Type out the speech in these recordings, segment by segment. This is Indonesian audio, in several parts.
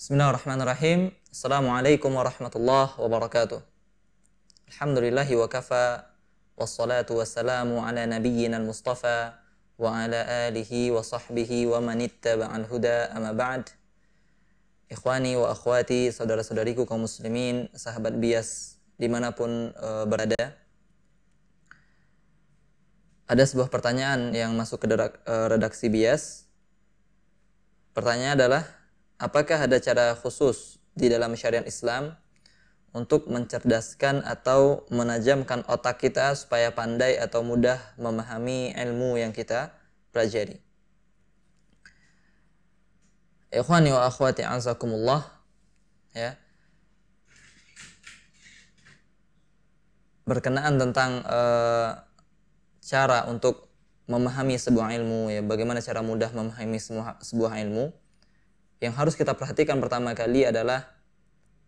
Bismillahirrahmanirrahim. Assalamualaikum warahmatullahi wabarakatuh. Alhamdulillahi wa kafa wassalatu wassalamu ala nabiyyina al-mustafa wa ala alihi wa sahbihi wa man ittaba'al huda amma ba'd. Ikhwani wa akhwati, saudara-saudariku kaum muslimin, sahabat bias dimanapun uh, berada. Ada sebuah pertanyaan yang masuk ke eh, redaksi bias. Pertanyaannya adalah, Apakah ada cara khusus di dalam syariat Islam untuk mencerdaskan atau menajamkan otak kita supaya pandai atau mudah memahami ilmu yang kita pelajari? Ikhwani wa akhwati azakumullah ya. Berkenaan tentang e, cara untuk memahami sebuah ilmu ya, bagaimana cara mudah memahami semua, sebuah ilmu yang harus kita perhatikan pertama kali adalah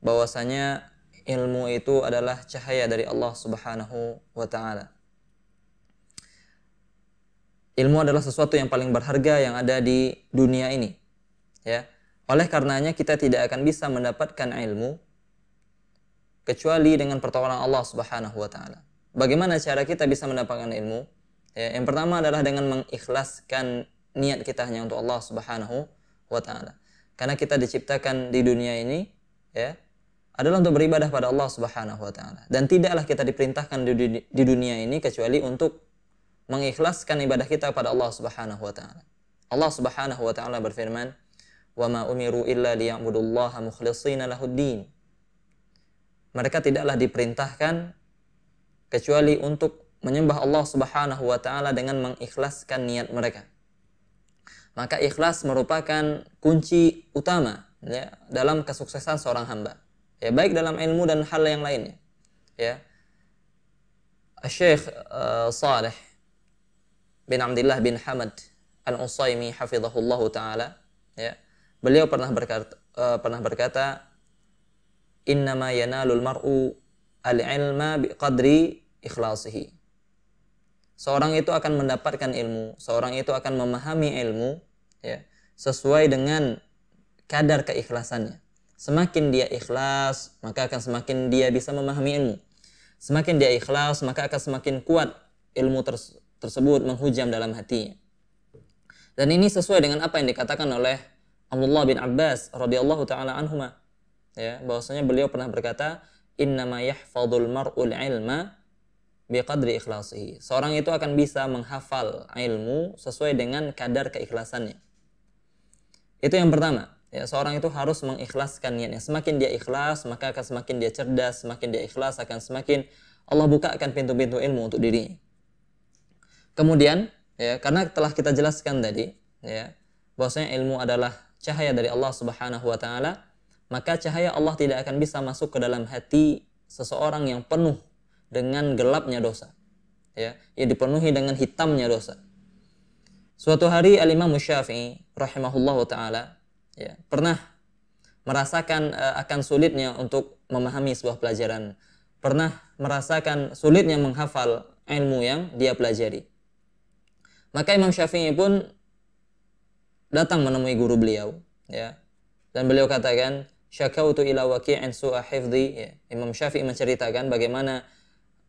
bahwasanya ilmu itu adalah cahaya dari Allah Subhanahu wa taala. Ilmu adalah sesuatu yang paling berharga yang ada di dunia ini. Ya. Oleh karenanya kita tidak akan bisa mendapatkan ilmu kecuali dengan pertolongan Allah Subhanahu wa taala. Bagaimana cara kita bisa mendapatkan ilmu? Ya, yang pertama adalah dengan mengikhlaskan niat kita hanya untuk Allah Subhanahu wa taala karena kita diciptakan di dunia ini ya adalah untuk beribadah pada Allah Subhanahu wa taala dan tidaklah kita diperintahkan di, dunia ini kecuali untuk mengikhlaskan ibadah kita pada Allah Subhanahu wa taala. Allah Subhanahu wa taala berfirman, "Wa ma umiru illa liya'budullaha mukhlishina lahuddin." Mereka tidaklah diperintahkan kecuali untuk menyembah Allah Subhanahu wa taala dengan mengikhlaskan niat mereka maka ikhlas merupakan kunci utama ya dalam kesuksesan seorang hamba ya baik dalam ilmu dan hal yang lainnya ya Syekh uh, eh, Saleh bin Abdullah bin Hamad al Utsaimi hafizahullahu taala ya beliau pernah berkata uh, pernah berkata innama yanalul mar'u al-ilma biqadri ikhlasihi seorang itu akan mendapatkan ilmu, seorang itu akan memahami ilmu ya, sesuai dengan kadar keikhlasannya. Semakin dia ikhlas, maka akan semakin dia bisa memahami ilmu. Semakin dia ikhlas, maka akan semakin kuat ilmu tersebut menghujam dalam hatinya. Dan ini sesuai dengan apa yang dikatakan oleh Abdullah bin Abbas radhiyallahu taala anhuma. Ya, bahwasanya beliau pernah berkata, "Innama yahfadul mar'ul ilma biqadri ikhlasihi. Seorang itu akan bisa menghafal ilmu sesuai dengan kadar keikhlasannya. Itu yang pertama. Ya, seorang itu harus mengikhlaskan niatnya. Semakin dia ikhlas, maka akan semakin dia cerdas, semakin dia ikhlas akan semakin Allah bukakan pintu-pintu ilmu untuk diri. Kemudian, ya, karena telah kita jelaskan tadi, ya, bahwasanya ilmu adalah cahaya dari Allah Subhanahu wa taala, maka cahaya Allah tidak akan bisa masuk ke dalam hati seseorang yang penuh dengan gelapnya dosa. Ya, ia ya dipenuhi dengan hitamnya dosa. Suatu hari Al-Imam Syafi'i rahimahullah taala ya, pernah merasakan uh, akan sulitnya untuk memahami sebuah pelajaran. Pernah merasakan sulitnya menghafal ilmu yang dia pelajari. Maka Imam Syafi'i pun datang menemui guru beliau, ya. Dan beliau katakan, syakautu ila waqi'in su'a hifdhi. Ya. Imam Syafi'i menceritakan bagaimana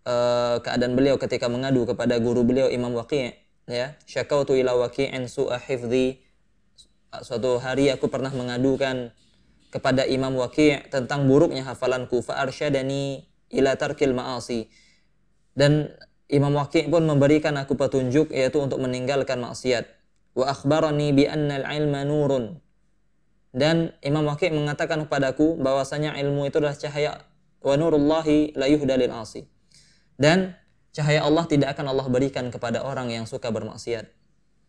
uh, keadaan beliau ketika mengadu kepada guru beliau Imam Waqi' ya syakautu ila waqi'in su'a hifdhi suatu hari aku pernah mengadukan kepada Imam Waqi' tentang buruknya hafalanku fa arsyadani ila tarkil ma'asi dan Imam Waqi' pun memberikan aku petunjuk yaitu untuk meninggalkan maksiat wa akhbarani bi anna al-ilma nurun dan Imam Waqi' mengatakan kepadaku bahwasanya ilmu itu adalah cahaya wa nurullahi la yuhdalil asi dan cahaya Allah tidak akan Allah berikan kepada orang yang suka bermaksiat.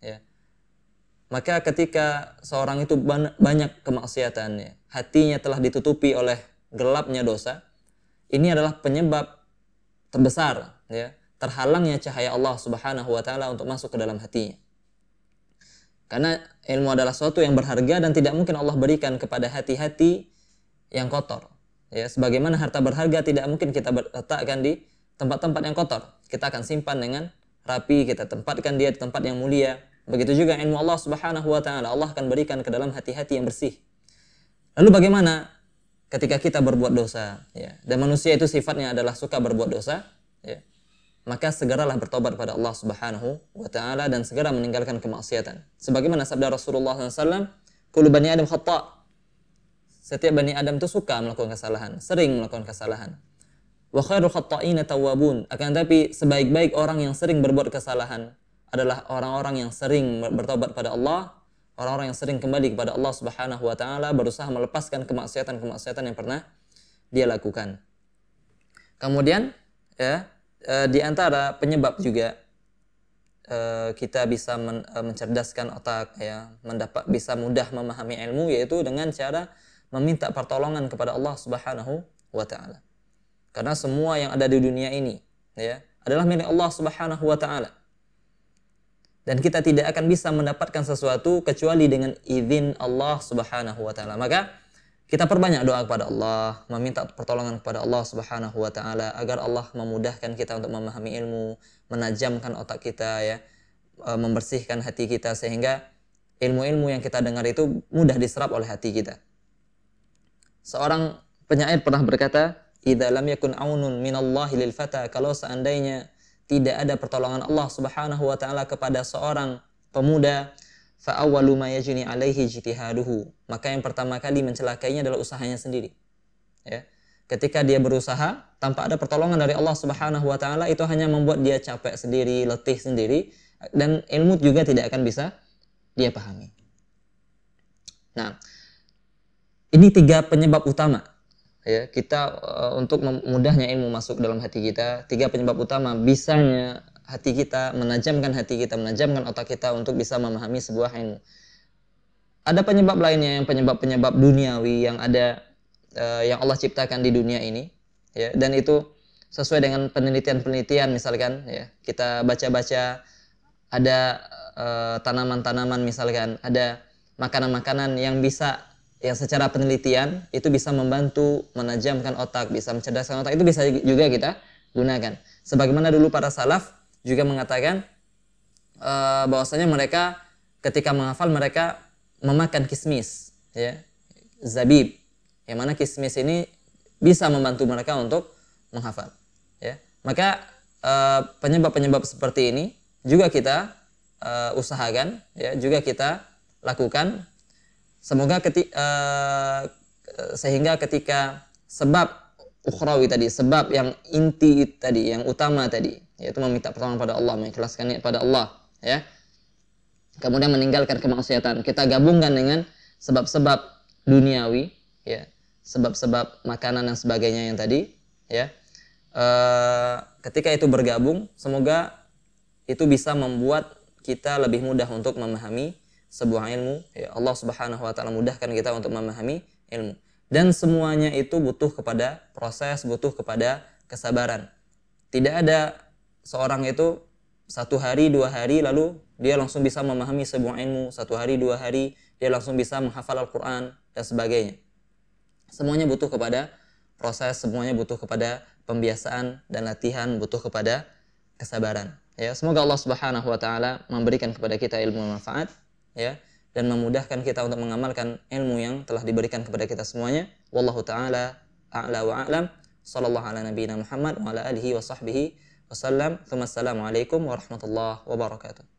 Ya. Maka ketika seorang itu banyak kemaksiatannya, hatinya telah ditutupi oleh gelapnya dosa, ini adalah penyebab terbesar ya, terhalangnya cahaya Allah Subhanahu wa taala untuk masuk ke dalam hatinya. Karena ilmu adalah sesuatu yang berharga dan tidak mungkin Allah berikan kepada hati-hati yang kotor. Ya, sebagaimana harta berharga tidak mungkin kita letakkan di tempat-tempat yang kotor kita akan simpan dengan rapi kita tempatkan dia di tempat yang mulia begitu juga ilmu Allah Subhanahu wa taala Allah akan berikan ke dalam hati-hati yang bersih lalu bagaimana ketika kita berbuat dosa ya dan manusia itu sifatnya adalah suka berbuat dosa ya maka segeralah bertobat kepada Allah Subhanahu wa taala dan segera meninggalkan kemaksiatan sebagaimana sabda Rasulullah SAW kulu bani adam khata setiap bani adam itu suka melakukan kesalahan sering melakukan kesalahan Wa khairul khatta'ina tawwabun. Akan tetapi sebaik-baik orang yang sering berbuat kesalahan adalah orang-orang yang sering bertobat pada Allah, orang-orang yang sering kembali kepada Allah Subhanahu wa taala berusaha melepaskan kemaksiatan-kemaksiatan yang pernah dia lakukan. Kemudian ya e, di antara penyebab juga e, kita bisa e, mencerdaskan otak ya, mendapat bisa mudah memahami ilmu yaitu dengan cara meminta pertolongan kepada Allah Subhanahu wa taala. Karena semua yang ada di dunia ini ya adalah milik Allah Subhanahu wa taala. Dan kita tidak akan bisa mendapatkan sesuatu kecuali dengan izin Allah Subhanahu wa taala. Maka kita perbanyak doa kepada Allah, meminta pertolongan kepada Allah Subhanahu wa taala agar Allah memudahkan kita untuk memahami ilmu, menajamkan otak kita ya, e, membersihkan hati kita sehingga ilmu-ilmu yang kita dengar itu mudah diserap oleh hati kita. Seorang penyair pernah berkata, idza lam yakun aunun minallahi lil fata kalau seandainya tidak ada pertolongan Allah Subhanahu wa taala kepada seorang pemuda fa awwalu ma yajni alaihi jitihaduhu maka yang pertama kali mencelakainya adalah usahanya sendiri ya ketika dia berusaha tanpa ada pertolongan dari Allah Subhanahu wa taala itu hanya membuat dia capek sendiri letih sendiri dan ilmu juga tidak akan bisa dia pahami nah ini tiga penyebab utama ya kita uh, untuk mudahnya ilmu masuk dalam hati kita tiga penyebab utama bisanya hati kita menajamkan hati kita menajamkan otak kita untuk bisa memahami sebuah ilmu ada penyebab lainnya yang penyebab penyebab duniawi yang ada uh, yang Allah ciptakan di dunia ini ya dan itu sesuai dengan penelitian-penelitian misalkan ya kita baca-baca ada uh, eh, tanaman -tanaman, misalkan ada makanan-makanan yang bisa yang secara penelitian itu bisa membantu menajamkan otak, bisa mencerdaskan otak itu bisa juga kita gunakan. Sebagaimana dulu para salaf juga mengatakan e, bahwasanya mereka ketika menghafal mereka memakan kismis, ya, zabib. Yang mana kismis ini bisa membantu mereka untuk menghafal, ya. Maka eh, penyebab-penyebab seperti ini juga kita eh, usahakan, ya, juga kita lakukan Semoga ketika, uh, eh, eh, sehingga ketika sebab ukhrawi tadi, sebab yang inti tadi, yang utama tadi, yaitu meminta pertolongan pada Allah, mengikhlaskan niat pada Allah, ya. Kemudian meninggalkan kemaksiatan. Kita gabungkan dengan sebab-sebab duniawi, ya. Sebab-sebab makanan dan sebagainya yang tadi, ya. Uh, ketika itu bergabung, semoga itu bisa membuat kita lebih mudah untuk memahami sebuah ilmu. Ya Allah Subhanahu wa taala mudahkan kita untuk memahami ilmu. Dan semuanya itu butuh kepada proses, butuh kepada kesabaran. Tidak ada seorang itu satu hari, dua hari lalu dia langsung bisa memahami sebuah ilmu, satu hari, dua hari dia langsung bisa menghafal Al-Qur'an dan sebagainya. Semuanya butuh kepada proses, semuanya butuh kepada pembiasaan dan latihan, butuh kepada kesabaran. Ya, semoga Allah Subhanahu wa taala memberikan kepada kita ilmu manfaat ya dan memudahkan kita untuk mengamalkan ilmu yang telah diberikan kepada kita semuanya wallahu taala a'la wa a'lam sallallahu ala nabiyina Muhammad wa ala alihi wa sahbihi wasallam. alaikum warahmatullahi wabarakatuh.